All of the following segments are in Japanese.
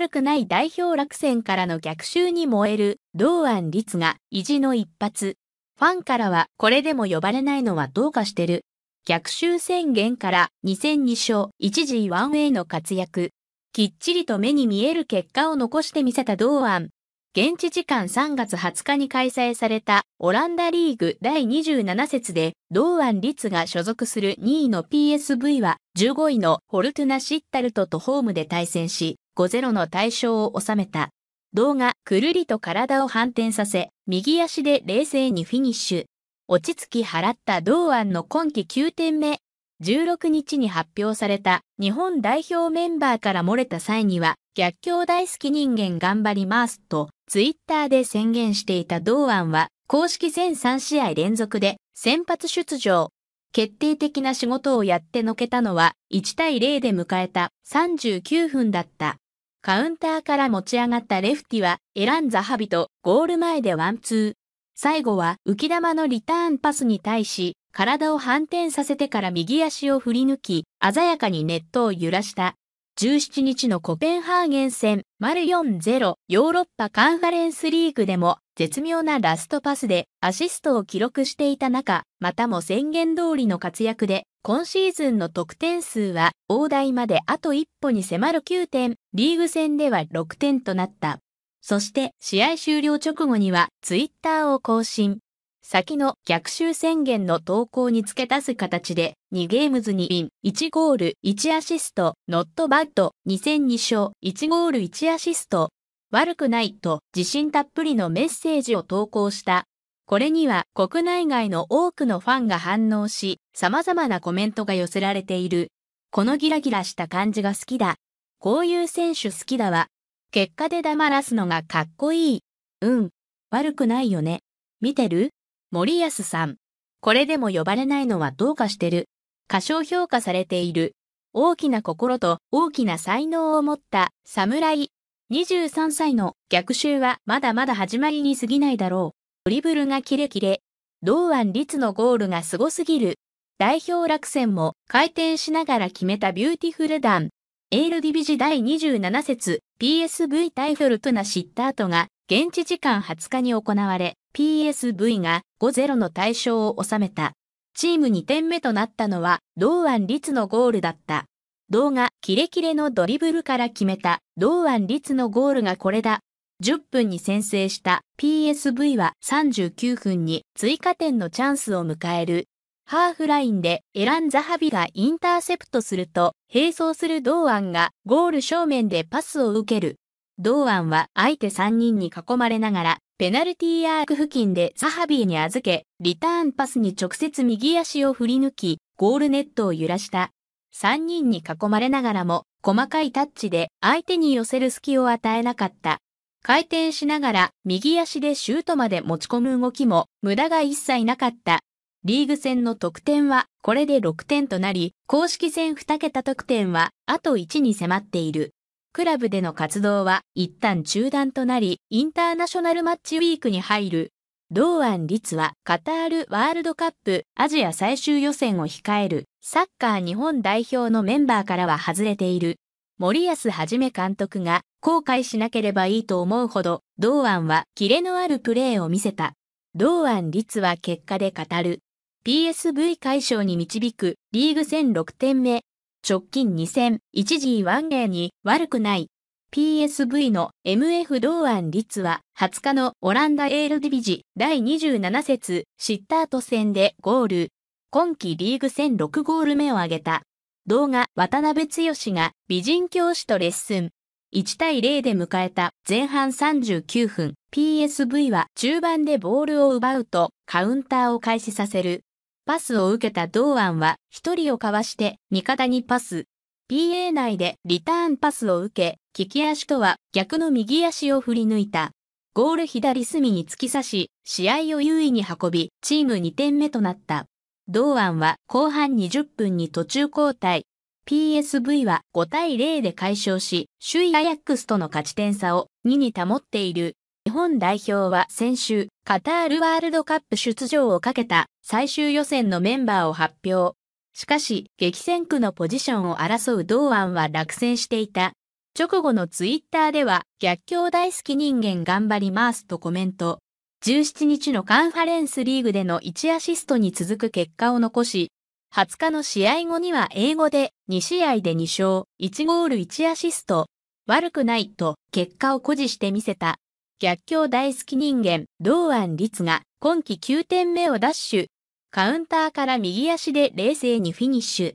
悪くない代表落選からの逆襲に燃える、同案率が意地の一発。ファンからはこれでも呼ばれないのはどうかしてる。逆襲宣言から2 0 0 2勝一時1 a の活躍。きっちりと目に見える結果を残してみせた同案。現地時間3月20日に開催されたオランダリーグ第27節で同案率が所属する2位の PSV は15位のフォルトゥナ・シッタルトとホームで対戦し、50の対象を収めた。動画、くるりと体を反転させ、右足で冷静にフィニッシュ。落ち着き払った同案の今季9点目。16日に発表された日本代表メンバーから漏れた際には、逆境大好き人間頑張りますと、ツイッターで宣言していた同案は、公式全3試合連続で先発出場。決定的な仕事をやってのけたのは、1対0で迎えた39分だった。カウンターから持ち上がったレフティはエラン・ザハビとゴール前でワンツー。最後は浮き玉のリターンパスに対し体を反転させてから右足を振り抜き鮮やかにネットを揺らした。17日のコペンハーゲン戦丸4-0ヨーロッパカンファレンスリーグでも絶妙なラストパスでアシストを記録していた中、またも宣言通りの活躍で、今シーズンの得点数は大台まであと一歩に迫る9点、リーグ戦では6点となった。そして試合終了直後にはツイッターを更新。先の逆襲宣言の投稿に付け足す形で2ゲームズ2イン、1ゴール、1アシスト、ノットバッド、2戦2勝、1ゴール1アシスト、悪くないと自信たっぷりのメッセージを投稿した。これには国内外の多くのファンが反応し、様々なコメントが寄せられている。このギラギラした感じが好きだ。こういう選手好きだわ。結果で黙らすのがかっこいい。うん。悪くないよね。見てる森安さん。これでも呼ばれないのはどうかしてる。過小評価されている。大きな心と大きな才能を持った侍23歳の逆襲はまだまだ始まりに過ぎないだろう。ドリブルがキレキレ。同案率のゴールがすごすぎる。代表落選も回転しながら決めたビューティフルダン。エールディビジ第27節 PSV タイフルトナシッタートが現地時間20日に行われ PSV が5-0の対象を収めた。チーム2点目となったのは同案率のゴールだった。動画キレキレのドリブルから決めた同安律のゴールがこれだ。10分に先制した PSV は39分に追加点のチャンスを迎える。ハーフラインでエラン・ザハビがインターセプトすると、並走する同安がゴール正面でパスを受ける。同安は相手3人に囲まれながら、ペナルティーアーク付近でザハビーに預け、リターンパスに直接右足を振り抜き、ゴールネットを揺らした。3人に囲まれながらも細かいタッチで相手に寄せる隙を与えなかった。回転しながら右足でシュートまで持ち込む動きも無駄が一切なかった。リーグ戦の得点はこれで6点となり、公式戦2桁得点はあと1に迫っている。クラブでの活動は一旦中断となり、インターナショナルマッチウィークに入る。同案率はカタールワールドカップアジア最終予選を控える。サッカー日本代表のメンバーからは外れている。森保はじめ監督が後悔しなければいいと思うほど、同案はキレのあるプレーを見せた。同案率は結果で語る。PSV 解消に導くリーグ戦6点目。直近2戦、一時1ゲーに悪くない。PSV の MF 同案率は20日のオランダエールディビジ第27節シッタート戦でゴール。今季リーグ戦6ゴール目を挙げた、動画渡辺剛が美人教師とレッスン。1対0で迎えた前半39分、PSV は中盤でボールを奪うとカウンターを開始させる。パスを受けた同安は1人をかわして味方にパス。PA 内でリターンパスを受け、利き足とは逆の右足を振り抜いた。ゴール左隅に突き刺し、試合を優位に運び、チーム2点目となった。同案は後半20分に途中交代。PSV は5対0で解消し、首位アヤックスとの勝ち点差を2に保っている。日本代表は先週、カタールワールドカップ出場をかけた最終予選のメンバーを発表。しかし、激戦区のポジションを争う同案は落選していた。直後のツイッターでは、逆境大好き人間頑張りますとコメント。17日のカンファレンスリーグでの1アシストに続く結果を残し、20日の試合後には英語で2試合で2勝、1ゴール1アシスト、悪くないと結果を誇示してみせた。逆境大好き人間、同安律が今季9点目をダッシュ。カウンターから右足で冷静にフィニッシュ。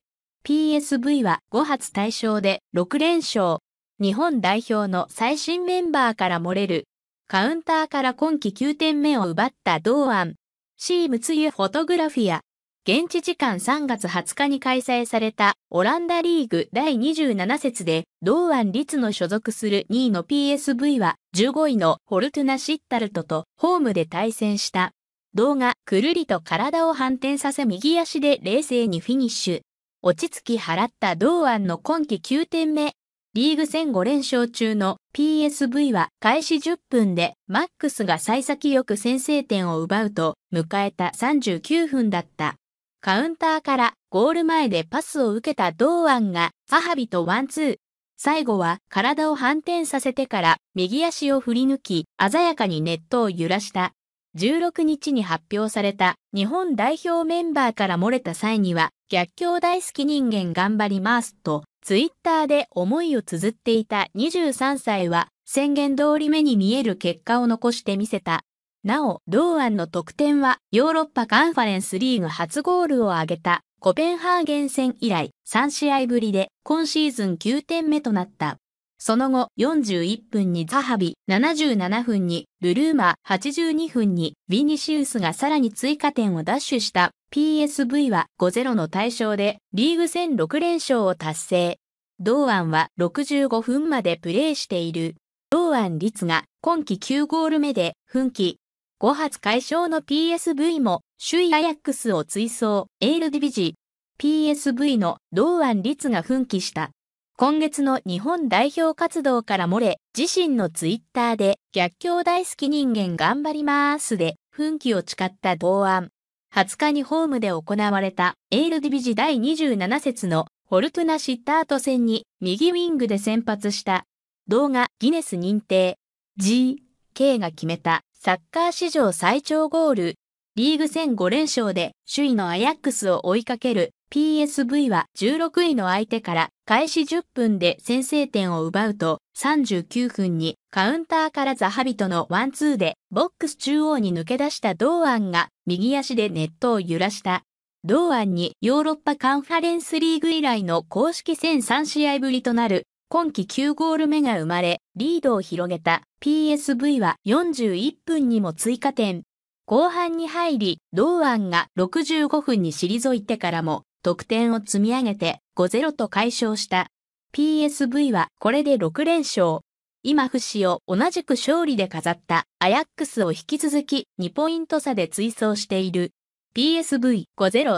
PSV は5発対象で6連勝。日本代表の最新メンバーから漏れるカウンターから今季9点目を奪った同案、シームツユフォトグラフィア。現地時間3月20日に開催されたオランダリーグ第27節で、同案率の所属する2位の PSV は15位のフォルトゥナ・シッタルトとホームで対戦した。動画、くるりと体を反転させ右足で冷静にフィニッシュ。落ち着き払った同案の今季9点目。リーグ戦5連勝中の PSV は開始10分でマックスが幸先よく先制点を奪うと迎えた39分だった。カウンターからゴール前でパスを受けた同安がサハビとワンツー。最後は体を反転させてから右足を振り抜き鮮やかにネットを揺らした。16日に発表された日本代表メンバーから漏れた際には逆境大好き人間頑張りますとツイッターで思いを綴っていた23歳は宣言通り目に見える結果を残してみせた。なお、同案の得点はヨーロッパカンファレンスリーグ初ゴールを挙げたコペンハーゲン戦以来3試合ぶりで今シーズン9点目となった。その後41分にザハビ、77分にブルーマ、82分にビニシウスがさらに追加点を奪取した PSV は5-0の対象でリーグ戦6連勝を達成。同案は65分までプレーしている。同案率が今季9ゴール目で奮起。5発解消の PSV も首位アヤックスを追走、エールディビジ。PSV の同案率が奮起した今月の日本代表活動から漏れ、自身のツイッターで、逆境大好き人間頑張りまーすで、奮起を誓った同案。20日にホームで行われた、エールディビジ第27節の、フォルトゥナシッタート戦に、右ウィングで先発した。動画、ギネス認定。G.K. が決めた、サッカー史上最長ゴール。リーグ戦5連勝で、首位のアヤックスを追いかける PSV は16位の相手から開始10分で先制点を奪うと39分にカウンターからザハビトのワンツーでボックス中央に抜け出した堂安が右足でネットを揺らした。同案にヨーロッパカンファレンスリーグ以来の公式戦3試合ぶりとなる今季9ゴール目が生まれリードを広げた PSV は41分にも追加点。後半に入り、同案が65分に退いてからも得点を積み上げて5-0と解消した。PSV はこれで6連勝。今節を同じく勝利で飾ったアヤックスを引き続き2ポイント差で追走している。PSV5-0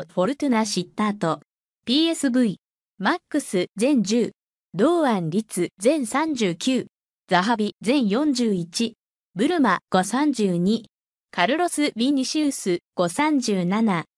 フォルトゥナシッターと PSV マックス全10、同案率全39、ザハビ全41、ブルマ532、カルロス・ビニシウス537、